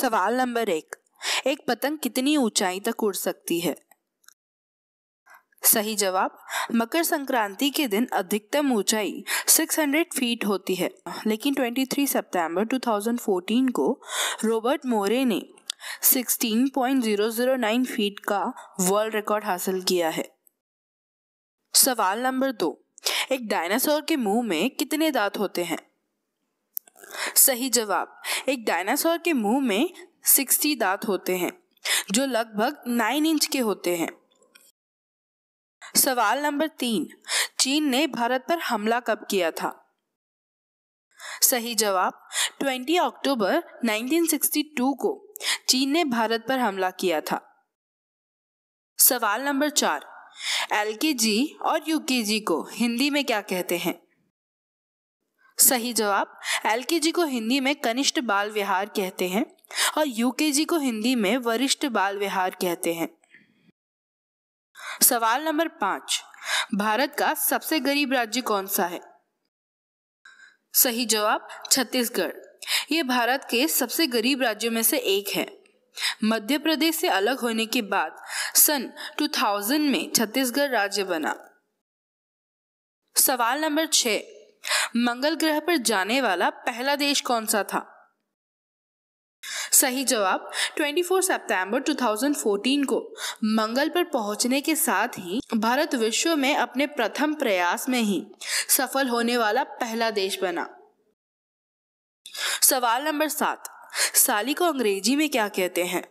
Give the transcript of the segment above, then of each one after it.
सवाल नंबर एक एक पतंग कितनी ऊंचाई तक उड़ सकती है सही जवाब मकर संक्रांति के दिन अधिकतम ऊंचाई 600 फीट होती है लेकिन 23 सितंबर 2014 को रॉबर्ट मोरे ने 16.009 फीट का वर्ल्ड रिकॉर्ड हासिल किया है सवाल नंबर दो एक डायनासोर के मुंह में कितने दांत होते हैं सही जवाब एक डायनासोर के मुंह में सिक्सटी दांत होते हैं जो लगभग नाइन इंच के होते हैं सवाल नंबर तीन चीन ने भारत पर हमला कब किया था सही जवाब 20 अक्टूबर 1962 को चीन ने भारत पर हमला किया था सवाल नंबर चार एल के जी और यूकेजी जी को हिंदी में क्या कहते हैं सही जवाब एलकेजी को हिंदी में कनिष्ठ बाल विहार कहते हैं और यूकेजी को हिंदी में वरिष्ठ बाल विहार कहते हैं सवाल नंबर पांच भारत का सबसे गरीब राज्य कौन सा है सही जवाब छत्तीसगढ़ ये भारत के सबसे गरीब राज्यों में से एक है मध्य प्रदेश से अलग होने के बाद सन 2000 में छत्तीसगढ़ राज्य बना सवाल नंबर छह मंगल ग्रह पर जाने वाला पहला देश कौन सा था सही जवाब 24 सितंबर 2014 को मंगल पर पहुंचने के साथ ही भारत विश्व में अपने प्रथम प्रयास में ही सफल होने वाला पहला देश बना सवाल नंबर सात साली को अंग्रेजी में क्या कहते हैं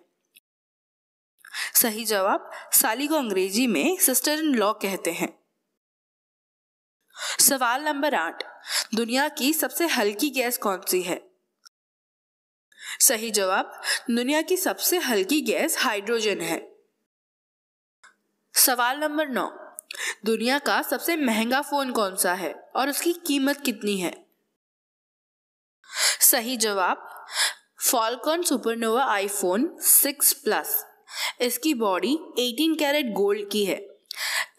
सही जवाब साली को अंग्रेजी में सिस्टर इन लॉ कहते हैं सवाल नंबर आठ दुनिया की सबसे हल्की गैस कौन सी है सही जवाब दुनिया की सबसे हल्की गैस हाइड्रोजन है सवाल नंबर नौ दुनिया का सबसे महंगा फोन कौन सा है और उसकी कीमत कितनी है सही जवाब फॉलकॉन सुपरनोवा आईफोन 6 प्लस इसकी बॉडी 18 कैरेट गोल्ड की है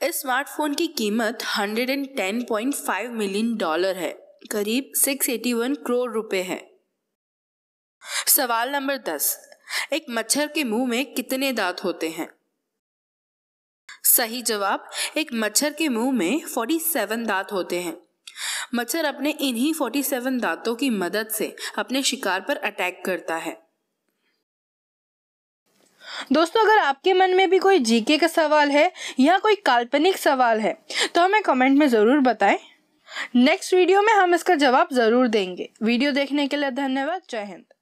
इस स्मार्टफोन की कीमत 110.5 मिलियन डॉलर है करीब 681 करोड़ रुपए है सवाल नंबर 10 एक मच्छर के मुंह में कितने दांत होते हैं सही जवाब एक मच्छर के मुंह में 47 दांत होते हैं मच्छर अपने इन्हीं 47 दांतों की मदद से अपने शिकार पर अटैक करता है दोस्तों अगर आपके मन में भी कोई जीके का सवाल है या कोई काल्पनिक सवाल है तो हमें कमेंट में ज़रूर बताएं नेक्स्ट वीडियो में हम इसका जवाब ज़रूर देंगे वीडियो देखने के लिए धन्यवाद जय हिंद